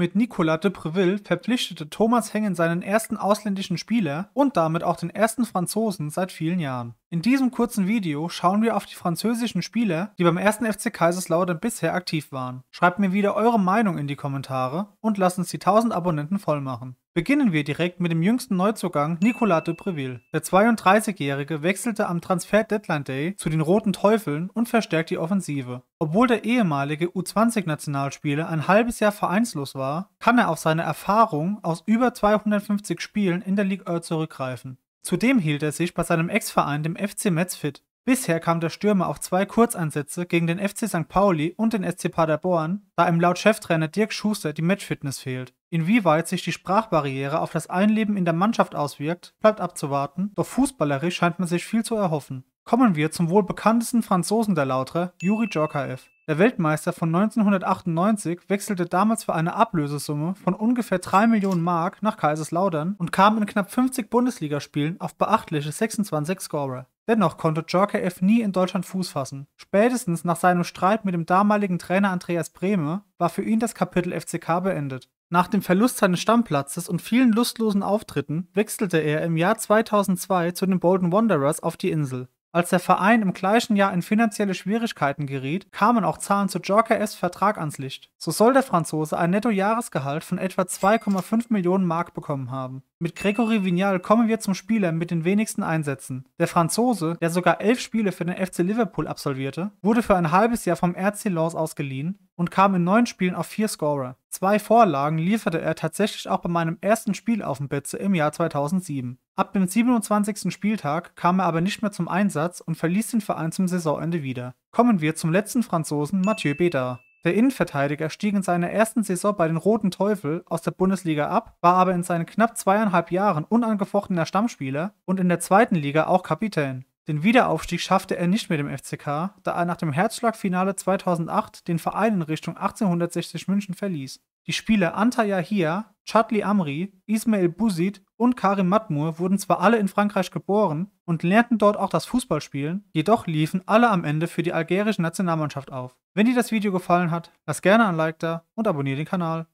Mit Nicolas de Preville verpflichtete Thomas Hengen seinen ersten ausländischen Spieler und damit auch den ersten Franzosen seit vielen Jahren. In diesem kurzen Video schauen wir auf die französischen Spieler, die beim ersten FC Kaiserslautern bisher aktiv waren. Schreibt mir wieder eure Meinung in die Kommentare und lasst uns die 1000 Abonnenten voll machen. Beginnen wir direkt mit dem jüngsten Neuzugang Nicolas de Breville. Der 32-Jährige wechselte am Transfer-Deadline-Day zu den Roten Teufeln und verstärkt die Offensive. Obwohl der ehemalige U20-Nationalspieler ein halbes Jahr vereinslos war, kann er auf seine Erfahrung aus über 250 Spielen in der Ligue 1 zurückgreifen. Zudem hielt er sich bei seinem Ex-Verein, dem FC Metz, fit. Bisher kam der Stürmer auf zwei Kurzeinsätze gegen den FC St. Pauli und den SC Paderborn, da ihm laut Cheftrainer Dirk Schuster die Matchfitness fehlt. Inwieweit sich die Sprachbarriere auf das Einleben in der Mannschaft auswirkt, bleibt abzuwarten, doch fußballerisch scheint man sich viel zu erhoffen. Kommen wir zum wohl bekanntesten Franzosen der Lautre, Juri Djorkaeff. Der Weltmeister von 1998 wechselte damals für eine Ablösesumme von ungefähr 3 Millionen Mark nach Kaiserslautern und kam in knapp 50 Bundesligaspielen auf beachtliche 26 Scorer. Dennoch konnte Djorkaeff nie in Deutschland Fuß fassen. Spätestens nach seinem Streit mit dem damaligen Trainer Andreas Brehme war für ihn das Kapitel FCK beendet. Nach dem Verlust seines Stammplatzes und vielen lustlosen Auftritten wechselte er im Jahr 2002 zu den Bolton Wanderers auf die Insel. Als der Verein im gleichen Jahr in finanzielle Schwierigkeiten geriet, kamen auch Zahlen zu Jorkaes Vertrag ans Licht. So soll der Franzose ein Nettojahresgehalt von etwa 2,5 Millionen Mark bekommen haben. Mit Gregory Vignal kommen wir zum Spieler mit den wenigsten Einsätzen. Der Franzose, der sogar elf Spiele für den FC Liverpool absolvierte, wurde für ein halbes Jahr vom RC Lens ausgeliehen und kam in neun Spielen auf vier Scorer. Zwei Vorlagen lieferte er tatsächlich auch bei meinem ersten Spiel auf dem Betze im Jahr 2007. Ab dem 27. Spieltag kam er aber nicht mehr zum Einsatz und verließ den Verein zum Saisonende wieder. Kommen wir zum letzten Franzosen Mathieu Beda. Der Innenverteidiger stieg in seiner ersten Saison bei den Roten Teufel aus der Bundesliga ab, war aber in seinen knapp zweieinhalb Jahren unangefochtener Stammspieler und in der zweiten Liga auch Kapitän. Den Wiederaufstieg schaffte er nicht mit dem FCK, da er nach dem Herzschlagfinale 2008 den Verein in Richtung 1860 München verließ. Die Spieler Anta Yahia, Chadli Amri, Ismail Bouzid und Karim Matmur wurden zwar alle in Frankreich geboren und lernten dort auch das Fußballspielen, jedoch liefen alle am Ende für die algerische Nationalmannschaft auf. Wenn dir das Video gefallen hat, lass gerne ein Like da und abonniere den Kanal.